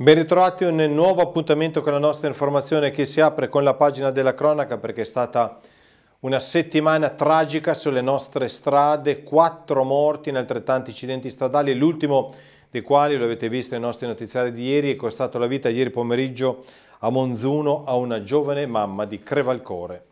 Ben ritrovati a un nuovo appuntamento con la nostra informazione che si apre con la pagina della cronaca perché è stata una settimana tragica sulle nostre strade, quattro morti in altrettanti incidenti stradali, l'ultimo dei quali, lo avete visto nei nostri notiziari di ieri, è costato la vita ieri pomeriggio a Monzuno a una giovane mamma di Crevalcore.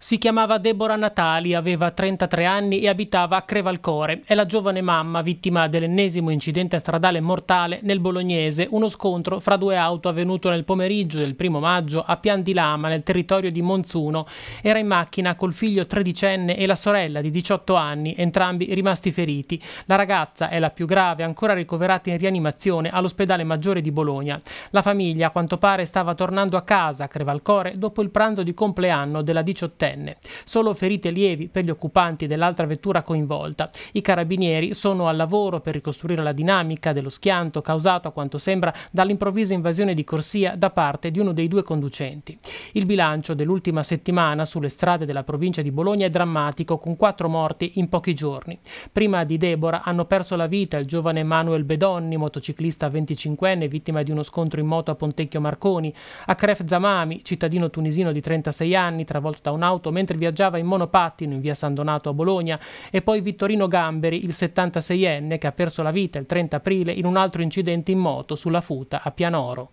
Si chiamava Deborah Natali, aveva 33 anni e abitava a Crevalcore. È la giovane mamma vittima dell'ennesimo incidente stradale mortale nel Bolognese, uno scontro fra due auto avvenuto nel pomeriggio del primo maggio a Pian di Lama, nel territorio di Monzuno. Era in macchina col figlio tredicenne e la sorella di 18 anni, entrambi rimasti feriti. La ragazza è la più grave, ancora ricoverata in rianimazione all'ospedale maggiore di Bologna. La famiglia, a quanto pare, stava tornando a casa a Crevalcore dopo il pranzo di compleanno della 18 diciottenne. Solo ferite lievi per gli occupanti dell'altra vettura coinvolta. I carabinieri sono al lavoro per ricostruire la dinamica dello schianto causato a quanto sembra dall'improvvisa invasione di corsia da parte di uno dei due conducenti. Il bilancio dell'ultima settimana sulle strade della provincia di Bologna è drammatico con quattro morti in pochi giorni. Prima di Deborah hanno perso la vita il giovane Manuel Bedonni, motociclista 25enne vittima di uno scontro in moto a Pontecchio Marconi, Akref Zamami, cittadino tunisino di 36 anni travolto da un'auto auto mentre viaggiava in monopattino in via San Donato a Bologna e poi Vittorino Gamberi, il 76enne che ha perso la vita il 30 aprile in un altro incidente in moto sulla Futa a Pianoro.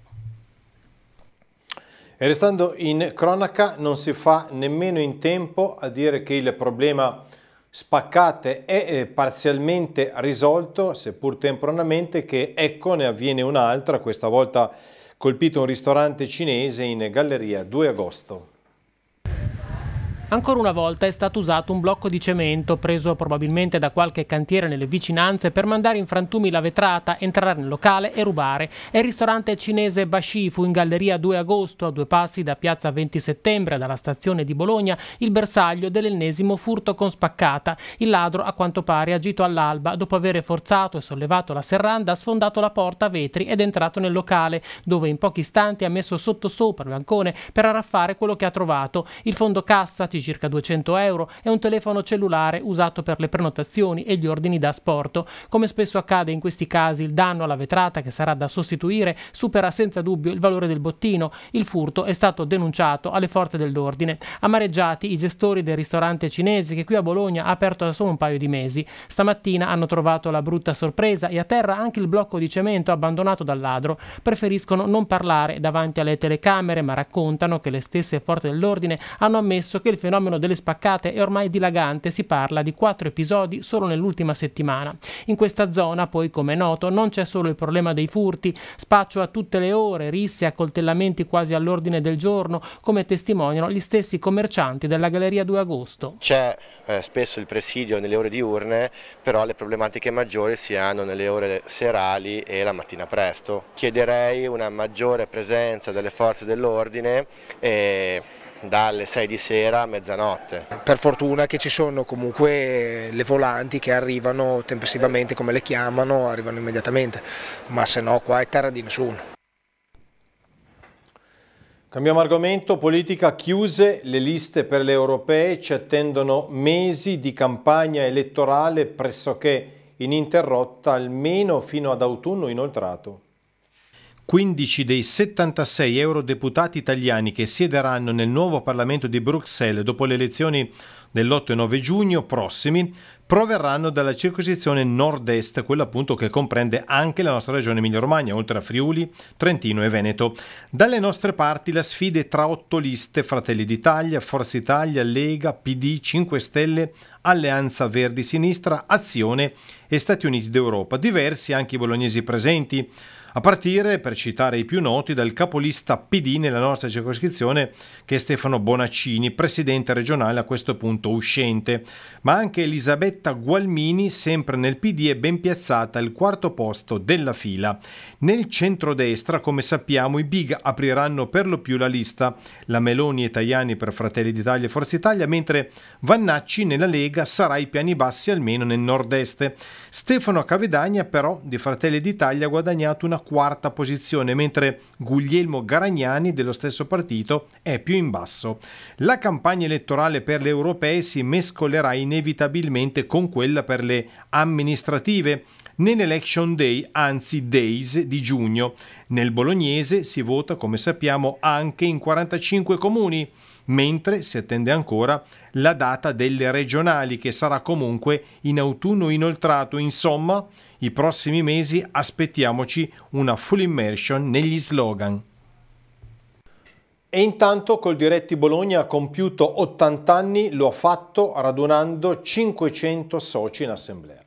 E restando in cronaca non si fa nemmeno in tempo a dire che il problema spaccate è eh, parzialmente risolto, seppur temporaneamente, che ecco ne avviene un'altra, questa volta colpito un ristorante cinese in Galleria 2 agosto. Ancora una volta è stato usato un blocco di cemento preso probabilmente da qualche cantiere nelle vicinanze per mandare in frantumi la vetrata, entrare nel locale e rubare. È il ristorante cinese Bashi fu in galleria 2 agosto, a due passi da piazza 20 settembre dalla stazione di Bologna, il bersaglio dell'ennesimo furto con spaccata. Il ladro a quanto pare agito all'alba dopo aver forzato e sollevato la serranda ha sfondato la porta a vetri ed è entrato nel locale dove in pochi istanti ha messo sotto sopra il bancone per arraffare quello che ha trovato. Il fondo cassa TG circa 200 euro e un telefono cellulare usato per le prenotazioni e gli ordini da asporto. Come spesso accade in questi casi, il danno alla vetrata che sarà da sostituire supera senza dubbio il valore del bottino. Il furto è stato denunciato alle forze dell'ordine. Amareggiati i gestori del ristorante cinese che qui a Bologna ha aperto da solo un paio di mesi. Stamattina hanno trovato la brutta sorpresa e a terra anche il blocco di cemento abbandonato dal ladro. Preferiscono non parlare davanti alle telecamere ma raccontano che le stesse forze dell'ordine hanno ammesso che il fenomeno delle spaccate è ormai dilagante, si parla di quattro episodi solo nell'ultima settimana. In questa zona, poi, come è noto, non c'è solo il problema dei furti, spaccio a tutte le ore, risse, accoltellamenti quasi all'ordine del giorno, come testimoniano gli stessi commercianti della Galleria 2 Agosto. C'è eh, spesso il presidio nelle ore diurne, però le problematiche maggiori si hanno nelle ore serali e la mattina presto. Chiederei una maggiore presenza delle forze dell'ordine e dalle 6 di sera a mezzanotte. Per fortuna che ci sono comunque le volanti che arrivano tempestivamente come le chiamano, arrivano immediatamente, ma se no qua è terra di nessuno. Cambiamo argomento, politica chiuse, le liste per le europee ci attendono mesi di campagna elettorale pressoché ininterrotta almeno fino ad autunno inoltrato. 15 dei 76 eurodeputati italiani che siederanno nel nuovo Parlamento di Bruxelles dopo le elezioni dell'8 e 9 giugno prossimi proverranno dalla circoscrizione nord-est, quella appunto che comprende anche la nostra regione Emilia-Romagna, oltre a Friuli, Trentino e Veneto. Dalle nostre parti la sfida è tra otto liste Fratelli d'Italia, Forza Italia, Lega, PD, 5 Stelle, Alleanza Verdi Sinistra, Azione e Stati Uniti d'Europa. Diversi anche i bolognesi presenti a partire, per citare i più noti, dal capolista PD nella nostra circoscrizione che è Stefano Bonaccini, presidente regionale a questo punto uscente, ma anche Elisabetta Gualmini, sempre nel PD, è ben piazzata al quarto posto della fila. Nel centrodestra, come sappiamo, i big apriranno per lo più la lista, la Meloni e Tajani per Fratelli d'Italia e Forza Italia, mentre Vannacci nella Lega sarà ai piani bassi almeno nel nord-est. Stefano Cavedagna però di Fratelli d'Italia ha guadagnato una quarta posizione, mentre Guglielmo Garagnani dello stesso partito è più in basso. La campagna elettorale per le europee si mescolerà inevitabilmente con quella per le amministrative nell'Election Day, anzi Days di giugno. Nel bolognese si vota, come sappiamo, anche in 45 comuni mentre si attende ancora la data delle regionali che sarà comunque in autunno inoltrato. Insomma, i prossimi mesi aspettiamoci una full immersion negli slogan. E intanto col Diretti Bologna ha compiuto 80 anni, lo ha fatto radunando 500 soci in assemblea.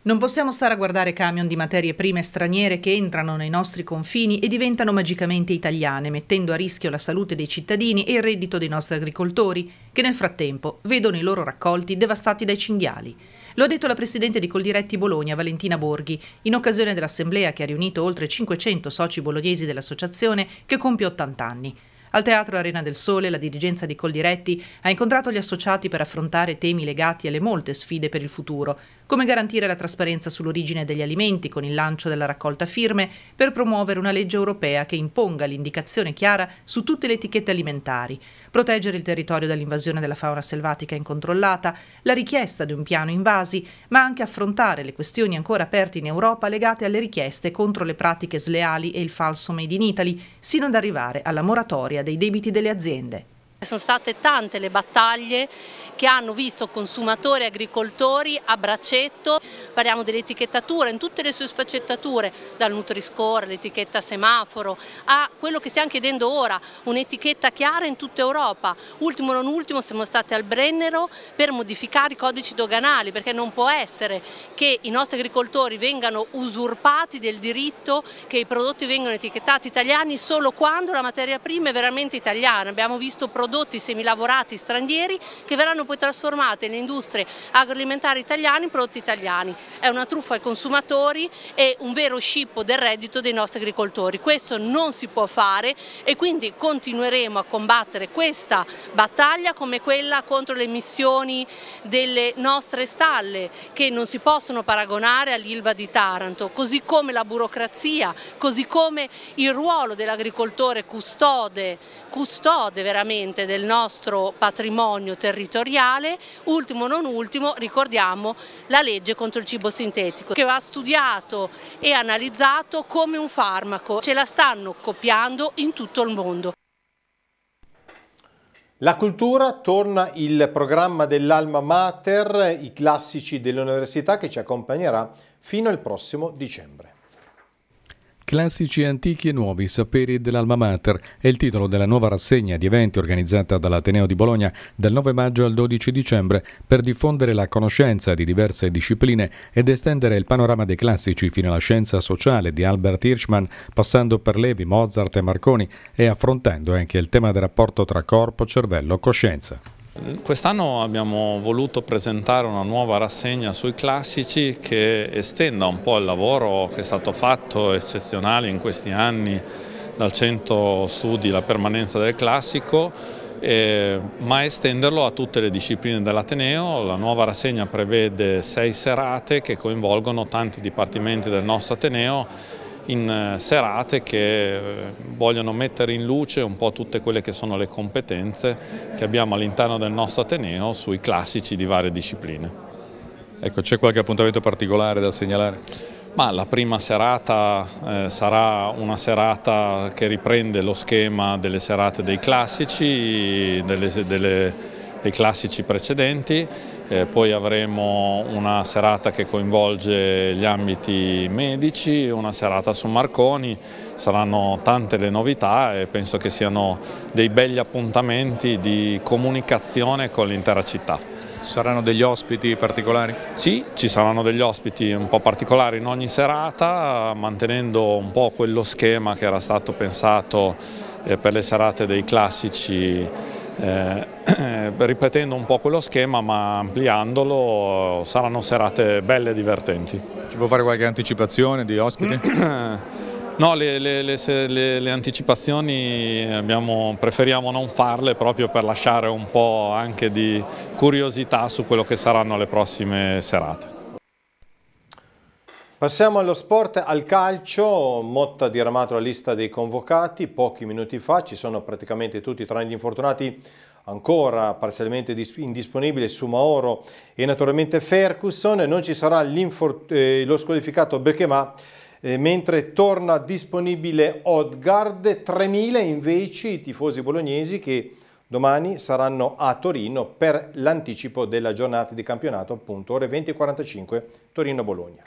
Non possiamo stare a guardare camion di materie prime straniere che entrano nei nostri confini e diventano magicamente italiane, mettendo a rischio la salute dei cittadini e il reddito dei nostri agricoltori, che nel frattempo vedono i loro raccolti devastati dai cinghiali. Lo ha detto la presidente di Coldiretti Bologna, Valentina Borghi, in occasione dell'assemblea che ha riunito oltre 500 soci bolognesi dell'associazione che compie 80 anni. Al Teatro Arena del Sole la dirigenza di Coldiretti ha incontrato gli associati per affrontare temi legati alle molte sfide per il futuro, come garantire la trasparenza sull'origine degli alimenti con il lancio della raccolta firme per promuovere una legge europea che imponga l'indicazione chiara su tutte le etichette alimentari, proteggere il territorio dall'invasione della fauna selvatica incontrollata, la richiesta di un piano invasi, ma anche affrontare le questioni ancora aperte in Europa legate alle richieste contro le pratiche sleali e il falso made in Italy, sino ad arrivare alla moratoria dei debiti delle aziende. Sono state tante le battaglie che hanno visto consumatori e agricoltori a braccetto, parliamo dell'etichettatura in tutte le sue sfaccettature, dal Nutri-Score, l'etichetta semaforo, a quello che stiamo chiedendo ora, un'etichetta chiara in tutta Europa. Ultimo non ultimo siamo stati al Brennero per modificare i codici doganali, perché non può essere che i nostri agricoltori vengano usurpati del diritto che i prodotti vengano etichettati italiani solo quando la materia prima è veramente italiana. Abbiamo visto prodotti prodotti semilavorati stranieri che verranno poi trasformati nelle industrie agroalimentari italiane in prodotti italiani. È una truffa ai consumatori e un vero scippo del reddito dei nostri agricoltori. Questo non si può fare e quindi continueremo a combattere questa battaglia come quella contro le emissioni delle nostre stalle che non si possono paragonare all'Ilva di Taranto, così come la burocrazia, così come il ruolo dell'agricoltore custode, custode veramente importante del nostro patrimonio territoriale, ultimo non ultimo ricordiamo la legge contro il cibo sintetico che va studiato e analizzato come un farmaco, ce la stanno copiando in tutto il mondo. La cultura torna il programma dell'Alma Mater, i classici dell'università che ci accompagnerà fino al prossimo dicembre. Classici antichi e nuovi saperi dell'Alma Mater è il titolo della nuova rassegna di eventi organizzata dall'Ateneo di Bologna dal 9 maggio al 12 dicembre per diffondere la conoscenza di diverse discipline ed estendere il panorama dei classici fino alla scienza sociale di Albert Hirschman, passando per Levi, Mozart e Marconi e affrontando anche il tema del rapporto tra corpo, cervello, e coscienza. Quest'anno abbiamo voluto presentare una nuova rassegna sui classici che estenda un po' il lavoro che è stato fatto eccezionale in questi anni dal Centro Studi la permanenza del classico, eh, ma estenderlo a tutte le discipline dell'Ateneo. La nuova rassegna prevede sei serate che coinvolgono tanti dipartimenti del nostro Ateneo in eh, serate che eh, vogliono mettere in luce un po' tutte quelle che sono le competenze che abbiamo all'interno del nostro Ateneo sui classici di varie discipline. Ecco, c'è qualche appuntamento particolare da segnalare? Ma la prima serata eh, sarà una serata che riprende lo schema delle serate dei classici, delle, delle, dei classici precedenti eh, poi avremo una serata che coinvolge gli ambiti medici, una serata su Marconi, saranno tante le novità e penso che siano dei begli appuntamenti di comunicazione con l'intera città. Saranno degli ospiti particolari? Sì, ci saranno degli ospiti un po' particolari in ogni serata, mantenendo un po' quello schema che era stato pensato eh, per le serate dei classici eh, ripetendo un po' quello schema ma ampliandolo saranno serate belle e divertenti. Ci può fare qualche anticipazione di ospiti? No, le, le, le, le anticipazioni abbiamo, preferiamo non farle proprio per lasciare un po' anche di curiosità su quello che saranno le prossime serate. Passiamo allo sport, al calcio, Motta ha diramato la lista dei convocati, pochi minuti fa ci sono praticamente tutti tranne gli infortunati ancora parzialmente indisponibile Sumaoro e naturalmente Ferguson, non ci sarà eh, lo squalificato Bechema eh, mentre torna disponibile Odgard, 3.000 invece i tifosi bolognesi che domani saranno a Torino per l'anticipo della giornata di campionato appunto ore 20.45 Torino-Bologna.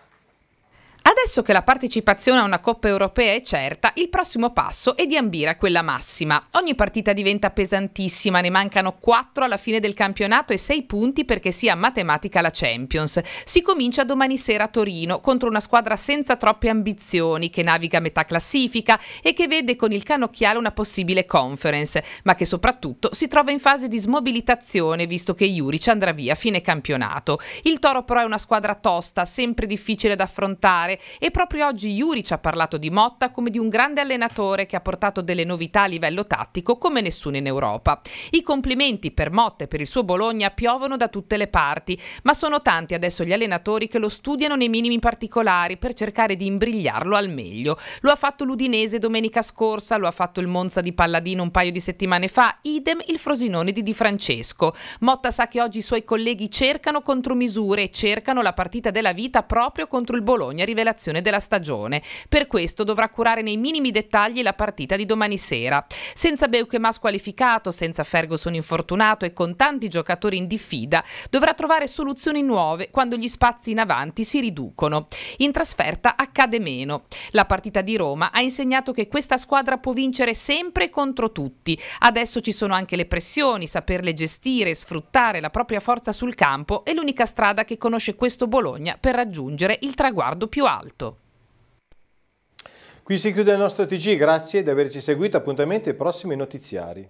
Adesso che la partecipazione a una Coppa europea è certa, il prossimo passo è di ambire a quella massima. Ogni partita diventa pesantissima, ne mancano 4 alla fine del campionato e 6 punti perché sia matematica la Champions. Si comincia domani sera a Torino contro una squadra senza troppe ambizioni che naviga a metà classifica e che vede con il canocchiale una possibile conference, ma che soprattutto si trova in fase di smobilitazione visto che Juric andrà via a fine campionato. Il Toro però è una squadra tosta, sempre difficile da affrontare e proprio oggi Juri ci ha parlato di Motta come di un grande allenatore che ha portato delle novità a livello tattico come nessuno in Europa. I complimenti per Motta e per il suo Bologna piovono da tutte le parti, ma sono tanti adesso gli allenatori che lo studiano nei minimi particolari per cercare di imbrigliarlo al meglio. Lo ha fatto l'Udinese domenica scorsa, lo ha fatto il Monza di Palladino un paio di settimane fa, idem il Frosinone di Di Francesco. Motta sa che oggi i suoi colleghi cercano contromisure e cercano la partita della vita proprio contro il Bologna rivelato l'operazione della stagione. Per questo dovrà curare nei minimi dettagli la partita di domani sera. Senza Beuchema squalificato, senza Ferguson infortunato e con tanti giocatori in diffida, dovrà trovare soluzioni nuove quando gli spazi in avanti si riducono. In trasferta accade meno. La partita di Roma ha insegnato che questa squadra può vincere sempre contro tutti. Adesso ci sono anche le pressioni, saperle gestire, sfruttare la propria forza sul campo è l'unica strada che conosce questo Bologna per raggiungere il traguardo più alto alto. Qui si chiude il nostro TG, grazie di averci seguito, appuntamento ai prossimi notiziari.